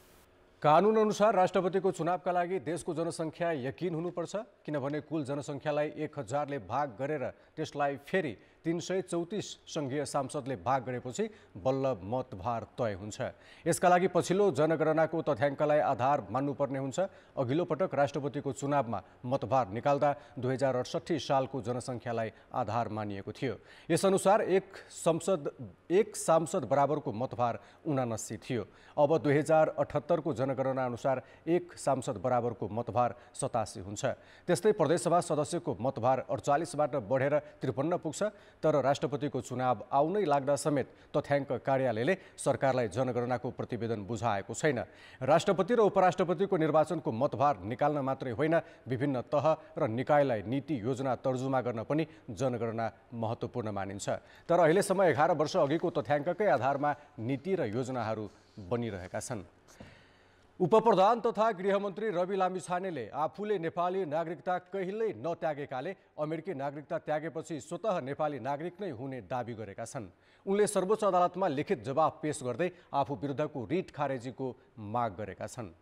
कानुनअनुसार राष्ट्रपतिको चुनावका लागि देशको जनसङ्ख्या यकिन हुनुपर्छ किनभने कुल जनसङ्ख्यालाई एक हजारले भाग गरेर त्यसलाई फेरि तिन सय चौतिस सङ्घीय सांसदले भाग गरेपछि बल्ल मतभार तय हुन्छ यसका लागि पछिल्लो जनगणनाको तथ्याङ्कलाई आधार मान्नुपर्ने हुन्छ अघिल्लो पटक राष्ट्रपतिको चुनावमा मतभार निकाल्दा दुई हजार अडसट्ठी सालको जनसङ्ख्यालाई आधार मानिएको थियो यसअनुसार एक संसद एक सांसद बराबरको मतभार उनासी थियो अब दुई हजार अठहत्तरको जनगणना अनुसार एक सांसद बराबरको मतभार सतासी हुन्छ त्यस्तै प्रदेशसभा सदस्यको मतभार अडचालिसबाट बढेर त्रिपन्न पुग्छ तर राष्ट्रपतिको चुनाव आउनै लाग्दा समेत तथ्याङ्क कार्यालयले सरकारलाई जनगणनाको प्रतिवेदन बुझाएको छैन राष्ट्रपति र उपराष्ट्रपतिको निर्वाचनको मतभार निकाल्न मात्रै होइन विभिन्न तह र निकायलाई नीति योजना तर्जुमा गर्न पनि जनगणना महत्त्वपूर्ण मानिन्छ तर अहिलेसम्म एघार वर्ष अघिको तथ्याङ्ककै आधारमा नीति र योजनाहरू बनिरहेका छन् उपप्रधान तथा गृहमन्त्री रवि लामिछानेले आफूले नेपाली नागरिकता कहिल्यै नत्यागेकाले अमेरिकी नागरिकता त्यागेपछि स्वत नेपाली नागरिक नै हुने दावी गरेका छन् उनले सर्वोच्च अदालतमा लिखित जवाब पेश गर्दै आफू विरुद्धको रिट खारेजीको माग गरेका छन्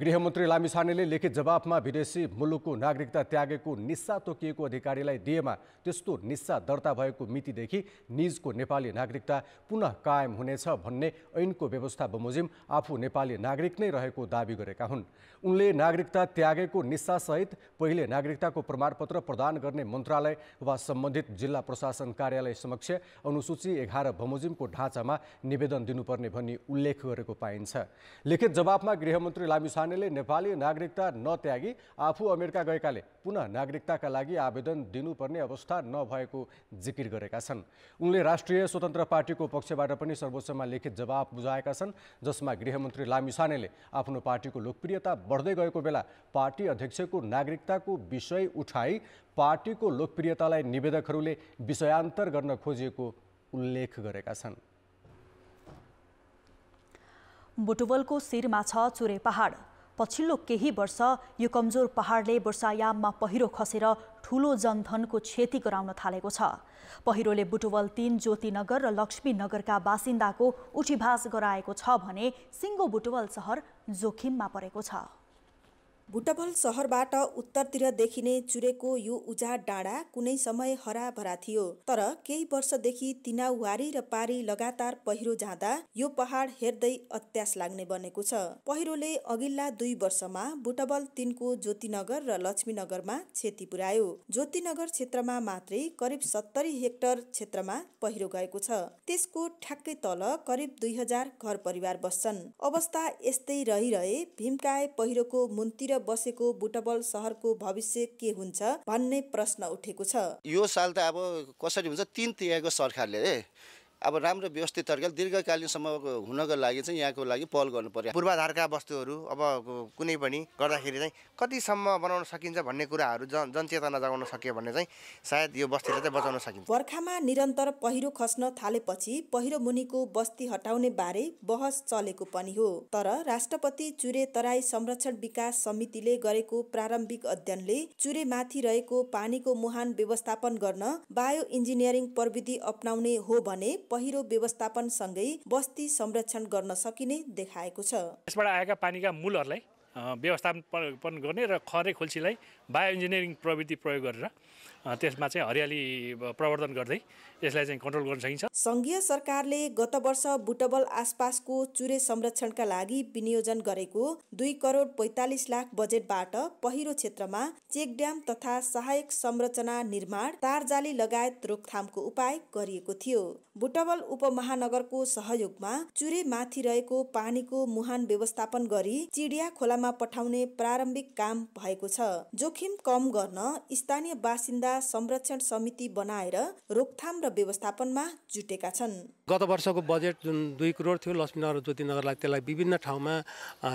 गृहमन्त्री लामिछानेले लिखित जवाफमा विदेशी मुलुकको नागरिकता त्यागेको निस्सा तोकिएको अधिकारीलाई दिएमा त्यस्तो निस्सा दर्ता भएको मितिदेखि निजको नेपाली नागरिकता पुनः कायम हुनेछ भन्ने ऐनको व्यवस्था बमोजिम आफू नेपाली नागरिक नै रहेको दावी गरेका हुन् उनले नागरिकता त्यागेको निस्सासहित पहिले नागरिकताको प्रमाणपत्र प्रदान गर्ने मन्त्रालय वा सम्बन्धित जिल्ला प्रशासन कार्यालय समक्ष अनुसूची एघार बमोजिमको ढाँचामा निवेदन दिनुपर्ने भनी उल्लेख गरेको पाइन्छ लिखित जवाफमा गृहमन्त्री लामिछाने ले नेपाली नागरिकता नत्यागी आफू अमेरिका गएकाले पुनः नागरिकताका लागि आवेदन दिनुपर्ने अवस्था नभएको जिकिर गरेका छन् उनले राष्ट्रिय स्वतन्त्र पार्टीको पक्षबाट पनि सर्वोच्चमा लिखित जवाब बुझाएका छन् जसमा गृहमन्त्री लामिछानेले आफ्नो पार्टीको लोकप्रियता बढ्दै गएको बेला पार्टी अध्यक्षको नागरिकताको विषय उठाई पार्टीको लोकप्रियतालाई निवेदकहरूले विषयान्तर गर्न खोजिएको उल्लेख गरेका छन्
बुटवलको शिरमा छ चुरे पहाड पछिल्लो केही वर्ष यो कमजोर पहाडले वर्षायाममा पहिरो खसेर ठुलो जनधनको क्षति गराउन थालेको छ पहिरोले बुटवल तीन ज्योतिनगर र लक्ष्मीनगरका बासिन्दाको उठीभास
गराएको छ भने सिङ्गो बुटवल सहर जोखिममा परेको छ भुटबल सहरबाट उत्तरतिर देखिने चुरेको यो उजाड डाँडा कुनै समय हराभरा थियो तर केही वर्षदेखि तिनावारी र पारी लगातार पहिरो जाँदा यो पहाड हेर्दै अत्यास लाग्ने बनेको छ पहिरोले अघिल्ला दुई वर्षमा बुटबल तिनको ज्योतिनगर र लक्ष्मीनगरमा क्षति पुर्यायो ज्योतिनगर क्षेत्रमा मात्रै करिब सत्तरी हेक्टर क्षेत्रमा पहिरो गएको छ त्यसको ठ्याक्कै तल करिब दुई हजार घर परिवार बस्छन् अवस्था यस्तै रहिरहे भीमकाय पहिरोको मुन्ती बसेको बुटबल सहरको भविष्य के हुन्छ भन्ने प्रश्न उठेको छ
यो साल त
अब कसरी हुन्छ तिन तिहारको सरकारले अब राम्रो व्यवस्थित तरिकाले दीर्घकालीनसम्म हुनको लागि चाहिँ यहाँको लागि पहल गर्नु पर्यो पूर्वाधारका वस्तुहरू अब कुनै पनि गर्दाखेरि चाहिँ
कतिसम्म बनाउन सकिन्छ भन्ने कुराहरू जन जनचेतना जगाउन सक्यो भने चाहिँ सायद यो बस्तीलाई चाहिँ बचाउन सकिन्छ
बर्खामा निरन्तर पहिरो खस्न थालेपछि पहिरो मुनिको बस्ती हटाउने बारे बहस चलेको पनि हो तर राष्ट्रपति चुरे तराई संरक्षण विकास समितिले गरेको प्रारम्भिक अध्ययनले चुरेमाथि रहेको पानीको मुहान व्यवस्थापन गर्न बायो इन्जिनियरिङ प्रविधि अप्नाउने हो भने पहिरो सँगै बस्ती संरक्षण
गर्न सकिने देखाएको छ यसबाट आएका पानीका मूलहरूलाई व्यवस्थापन गर्ने र खरे खोल्सीलाई बायो इन्जिनियरिङ प्रविधि प्रयोग गरेर त्यसमा चाहिँ हरियाली प्रवर्धन गर्दै यसलाई चाहिँ कन्ट्रोल गर्न सकिन्छ सङ्घीय सरकारले गत वर्ष बुटबल आसपासको
चुरे संरक्षणका लागि विनियोजन गरेको दुई करोड पैँतालिस लाख बजेटबाट पहिरो क्षेत्रमा चेक ड्याम तथा सहायक संरचना निर्माण तारजाली लगायत रोकथामको उपाय गरिएको थियो बुटबल उपमहानगरको सहयोगमा चुरे माथि रहेको पानीको मुहान व्यवस्थापन गरी चिडिया खोलामा पठाउने प्रारम्भिक काम भएको छ जोखिम कम गर्न स्थानीय बासिन्दा एउटा संरक्षण समिति बनाएर रोकथाम र व्यवस्थापनमा जुटेका छन्
गत वर्षको बजेट जुन दुई करोड थियो लक्ष्मीनगर ज्योतिनगरलाई त्यसलाई विभिन्न ठाउँमा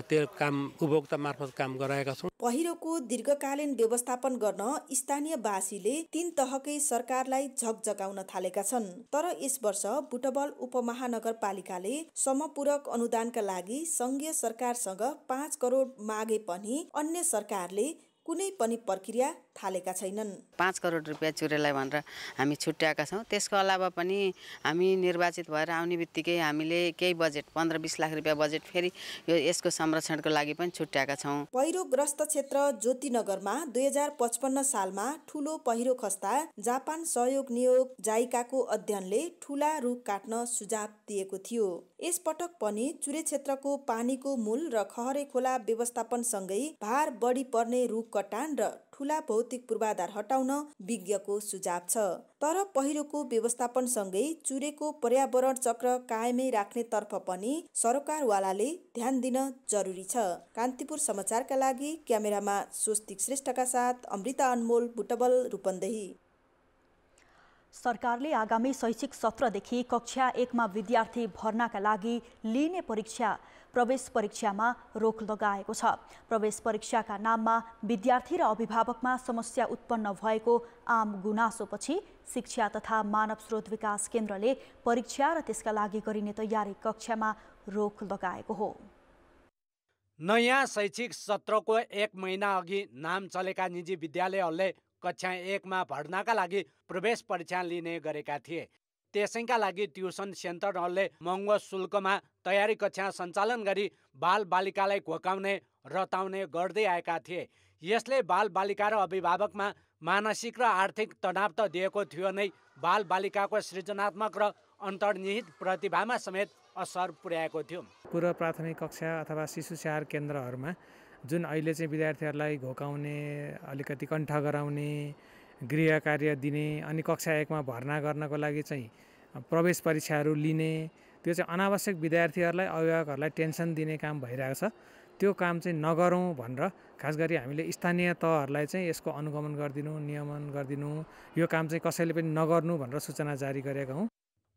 त्यो काम उपभोक्ता मार्फत काम गराएका छौँ
पहिरोको दीर्घकालीन व्यवस्थापन गर्न स्थानीयवासीले तीन तहकै सरकारलाई झकझगाउन थालेका छन् तर यस वर्ष बुटबल उपमहानगरपालिकाले समपूरक अनुदानका लागि सङ्घीय सरकारसँग पाँच करोड मागे पनि अन्य सरकारले कुनै पनि प्रक्रिया थालेका छैनन् पाँच करोड रुपियाँ चुरेलाई भनेर हामी छुट्याएका छौँ त्यसको अलावा पनि हामी निर्वाचित भएर आउने बित्तिकै हामीले केही बजेट पन्ध्र बिस लाख रुपियाँ बजेट फेरि यो यसको संरक्षणको लागि पनि छुट्याएका छौँ पहिरोग्रस्त क्षेत्र ज्योतिनगरमा दुई हजार पचपन्न सालमा ठुलो पहिरो खस्ता जापान सहयोग नियोग जाइकाको अध्ययनले ठुला रुख काट्न सुझाव दिएको थियो यसपटक पनि चुरे क्षेत्रको पानीको मूल र खहरे खोला व्यवस्थापनसँगै भार बढी पर्ने रुख कटान र ठूला भौतिक पूर्वाधार हटाउन विज्ञको सुझाव छ तर पहिरोको व्यवस्थापनसँगै चुरेको पर्यावरण चक्र कायमै राख्नेतर्फ पनि सरकारवालाले ध्यान दिन जरुरी छ कान्तिपुर समाचारका लागि क्यामेरामा स्वस्तिक श्रेष्ठका साथ अमृता अनमोल बुटबल रूपन्देही
सरकारले आगामी शैक्षिक सत्रदेखि कक्षा एकमा विद्यार्थी भर्नाका लागि लिने परीक्षा प्रवेश परीक्षामा रोक लगाएको छ प्रवेश परीक्षाका नाममा विद्यार्थी र अभिभावकमा समस्या उत्पन्न भएको आम गुनासोपछि शिक्षा तथा मानव स्रोत विकास केन्द्रले परीक्षा र त्यसका लागि गरिने तयारी कक्षामा रोक लगाएको हो
नयाँ शैक्षिक सत्रको एक महिना अघि नाम चलेका निजी विद्यालयहरूले कक्षा एकमा भर्नाका लागि प्रवेश परीक्षा लिने गरेका थिए त्यसैका लागि ट्युसन सेन्टरहरूले महँगो शुल्कमा तयारी कक्षा सञ्चालन गरी बाल बालिकालाई घोकाउने रताउने गर्दै आएका थिए यसले बाल बालिका र अभिभावकमा मानसिक र आर्थिक तनाव त दिएको थियो नै बाल बालिकाको सृजनात्मक र अन्तर्निहित प्रतिभामा समेत असर पुर्याएको थियो
पूर्व प्राथमिक कक्षा अथवा शिशु स्याहार केन्द्रहरूमा जुन अहिले चाहिँ विद्यार्थीहरूलाई घोकाउने अलिकति कण्ठ गराउने गृह कार्य दिने अनि कक्षा एकमा भर्ना गर्नको लागि चाहिँ प्रवेश परीक्षाहरू लिने त्यो चाहिँ अनावश्यक विद्यार्थीहरूलाई अभिभावकहरूलाई टेन्सन दिने काम भइरहेको छ त्यो काम चाहिँ नगरौँ भनेर खास गरी हामीले स्थानीय तहहरूलाई चाहिँ यसको अनुगमन गरिदिनु नियमन गरिदिनु यो काम चाहिँ कसैले पनि नगर्नु भनेर सूचना जारी गरेका हौँ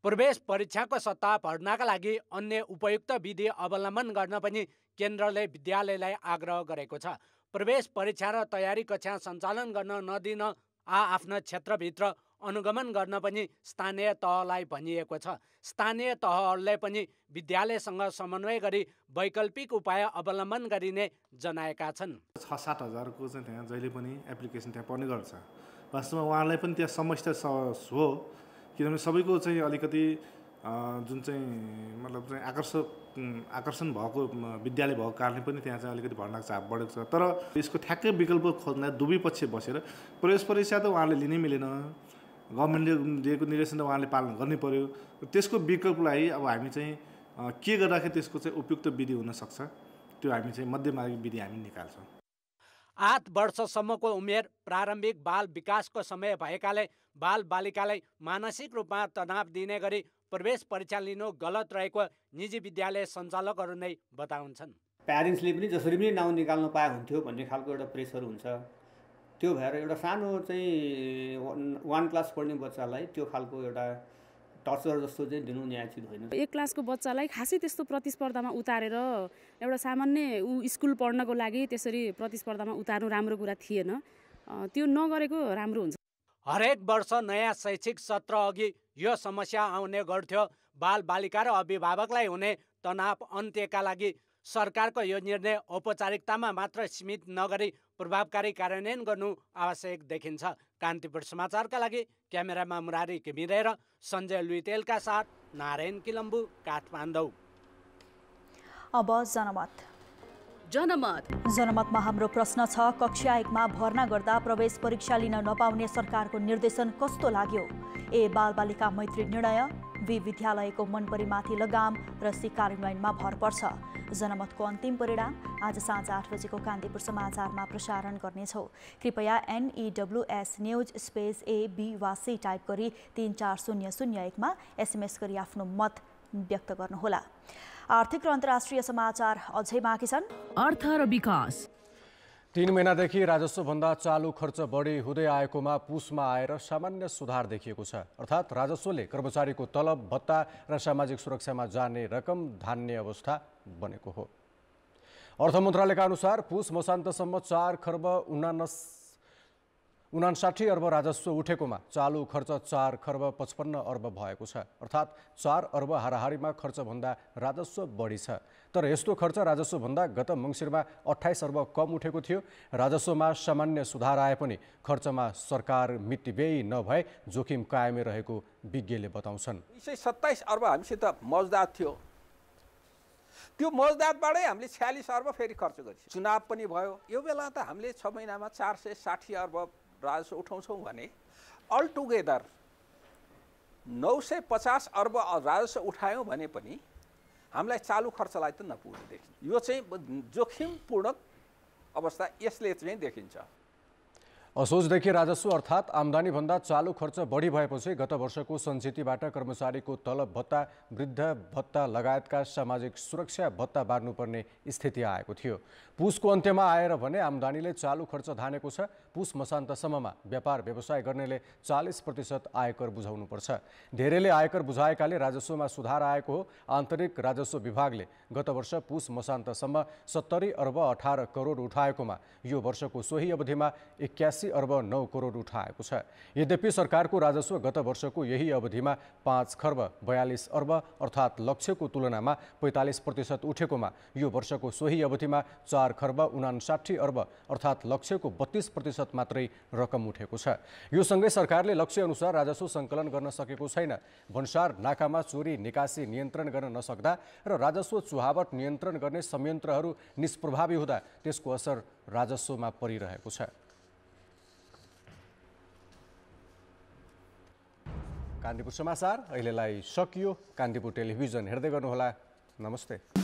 प्रवेश परीक्षाको सत्ता भर्नाका लागि अन्य उपयुक्त विधि अवलम्बन गर्न पनि केन्द्रले विद्यालयलाई आग्रह गरेको छ प्रवेश परीक्षा र तयारी कक्षा सञ्चालन गर्न नदिन आआफ्ना क्षेत्रभित्र अनुगमन गर्न पनि स्थानीय तहलाई भनिएको छ स्थानीय तहहरूले पनि विद्यालयसँग समन्वय गरी वैकल्पिक उपाय अवलम्बन गरिने जनाएका छन् छ सात
हजारको चाहिँ त्यहाँ जहिले पनि एप्लिकेसन त्यहाँ पर्ने गर्छ वास्तवमा उहाँहरूलाई पनि त्यहाँ समस्या हो किनभने सबैको चाहिँ अलिकति जुन चाहिँ मतलब चाहिँ आकर्षक आकर्षण भएको विद्यालय भएको कारणले पनि त्यहाँ चाहिँ अलिकति भर्नाको चाप बढेको छ तर यसको ठ्याक्कै विकल्प खोज्दा दुवै पक्ष बसेर प्रवेश परीक्षा त उहाँले लिनै मिलेन गभर्मेन्टले दिएको निर्देशन त उहाँले पालन गर्नै पऱ्यो त्यसको विकल्पलाई अब हामी चाहिँ के गर्दाखेरि त्यसको चाहिँ उपयुक्त विधि हुनसक्छ त्यो हामी चाहिँ मध्यमार्गी विधि हामी निकाल्छौँ
आठ वर्षसम्मको उमेर प्रारम्भिक बाल विकासको समय भएकाले बाल बालिकालाई मानसिक रूपमा तनाव दिने गरी प्रवेश परीक्षा लिनु गलत रहेको निजी विद्यालय सञ्चालकहरू नै बताउँछन् प्यारेन्ट्सले पनि जसरी पनि नाउँ निकाल्नु पाए हुन्थ्यो भन्ने खालको एउटा प्रेसर हुन्छ त्यो भएर एउटा सानो चाहिँ वान क्लास पढ्ने बच्चालाई त्यो खालको एउटा टर्चर जस्तो चाहिँ दिनु न्यायचित होइन
एक क्लासको बच्चालाई खासै त्यस्तो प्रतिस्पर्धामा उतारेर एउटा सामान्य ऊ स्कुल पढ्नको लागि त्यसरी प्रतिस्पर्धामा उतार्नु राम्रो कुरा थिएन त्यो नगरेको राम्रो हुन्छ
हरेक वर्ष नयाँ शैक्षिक सत्र अघि यो समस्या आउने गर्थ्यो बालिका र अभिभावकलाई हुने तनाव अन्त्यका लागि सरकारको यो निर्णय औपचारिकतामा मात्र सीमित नगरी प्रभावकारी कार्यान्वयन गर्नु आवश्यक देखिन्छ कान्तिपुर समाचारका लागि क्यामेरामा मुरारी किमिरे र सञ्जय लुइतेलका साथ नारायण किलम्बु काठमाडौँ
अब जनमत जनमत जनमतमा हाम्रो प्रश्न छ कक्षा एकमा भर्ना गर्दा प्रवेश परीक्षा लिन नपाउने सरकारको निर्देशन कस्तो लाग्यो ए बालबालिका मैत्री निर्णय बी विद्यालयको मनपरीमाथि लगाम र सी कार्यान्वयनमा भर पर्छ जनमतको अन्तिम परिणाम आज साँझ आठ बजेको कान्तिपुर समाचारमा प्रसारण गर्नेछौँ कृपया N E W S news space A B वा सी टाइप गरी तिन चार शून्य शून्य एकमा एसएमएस गरी आफ्नो मत व्यक्त गर्नुहोला आर्थिक र अन्तर्राष्ट्रिय समाचार अझै बाँकी छन्
अर्थ र विकास तीन महिनादेखि राजस्वभन्दा चालु खर्च बढी हुँदै आएकोमा पुसमा आएर सामान्य सुधार देखिएको छ अर्थात् राजस्वले कर्मचारीको तलब भत्ता र सामाजिक सुरक्षामा जाने रकम धान्ने अवस्था बनेको हो अर्थ मन्त्रालयका अनुसार पुस मसान्तसम्म चार खर्ब उना उनासाठी अर्ब राजस्व उठेकोमा चालु खर्च चार खर्ब पचपन्न अर्ब भएको छ अर्थात् चार अर्ब हाराहारीमा खर्चभन्दा राजस्व बढी छ तर यस्तो खर्च राजस्वभन्दा गत मङ्सिरमा अठाइस अर्ब कम उठेको थियो राजस्वमा सामान्य सुधार आए पनि खर्चमा सरकार मितिव्ययी नभए जोखिम कायमै रहेको विज्ञले बताउँछन्
दुई सय सत्ताइस अर्ब हामीसित मजदात थियो त्यो मजदातबाटै हामीले छ्यालिस अर्ब फेरि खर्च गर्छौँ चुनाव पनि भयो यो बेला त हामीले छ महिनामा चार सय साठी अर्ब राजस्व उठाउँछौँ भने अल टुगेदर नौ सय पचास अर्ब राजस्व उठायौँ भने पनि हामीलाई चालु खर्चलाई त नपुग्ने देखिन्छ यो चाहिँ जोखिमपूर्ण अवस्था यसले चाहिँ
देखिन्छ असोजदेखि राजस्व अर्थात् आम्दानीभन्दा चालु खर्च बढी भएपछि गत वर्षको सञ्चितबाट कर्मचारीको तलब भत्ता वृद्ध भत्ता लगायतका सामाजिक सुरक्षा भत्ता बाँड्नुपर्ने स्थिति आएको थियो पुसको अन्त्यमा आएर भने आम्दानीले चालु खर्च धानेको छ पुस मसान्तसम्ममा व्यापार व्यवसाय गर्नेले चालिस प्रतिशत आयकर बुझाउनुपर्छ धेरैले आयकर बुझाएकाले राजस्वमा सुधार आएको हो आन्तरिक राजस्व विभागले गत वर्ष पुस मसान्तसम्म सत्तरी अर्ब अठार करोड उठाएकोमा यो वर्षको सोही अवधिमा एक्कासी अर्ब नौ करोड उठाएको छ यद्यपि सरकारको राजस्व गत वर्षको यही अवधिमा पाँच खर्ब बयालिस अर्ब अर्थात् लक्ष्यको तुलनामा पैँतालिस प्रतिशत उठेकोमा यो वर्षको सोही अवधिमा चार खर्ब उनासाठी अर्ब अर्थात् लक्ष्यको बत्तिस प्रतिशत प्रतिशत मात्रै रकम उठेको छ यो सँगै सरकारले लक्ष्य अनुसार राजस्व सङ्कलन गर्न सकेको छैन भन्सार नाकामा चोरी निकासी नियन्त्रण गर्न नसक्दा र राजस्व चुहावट नियन्त्रण गर्ने संयन्त्रहरू निष्प्रभावी हुँदा त्यसको असर राजस्वमा परिरहेको छ कान्तिपुर समाचार अहिलेलाई सकियो कान्तिपुर टेलिभिजन हेर्दै गर्नुहोला नमस्ते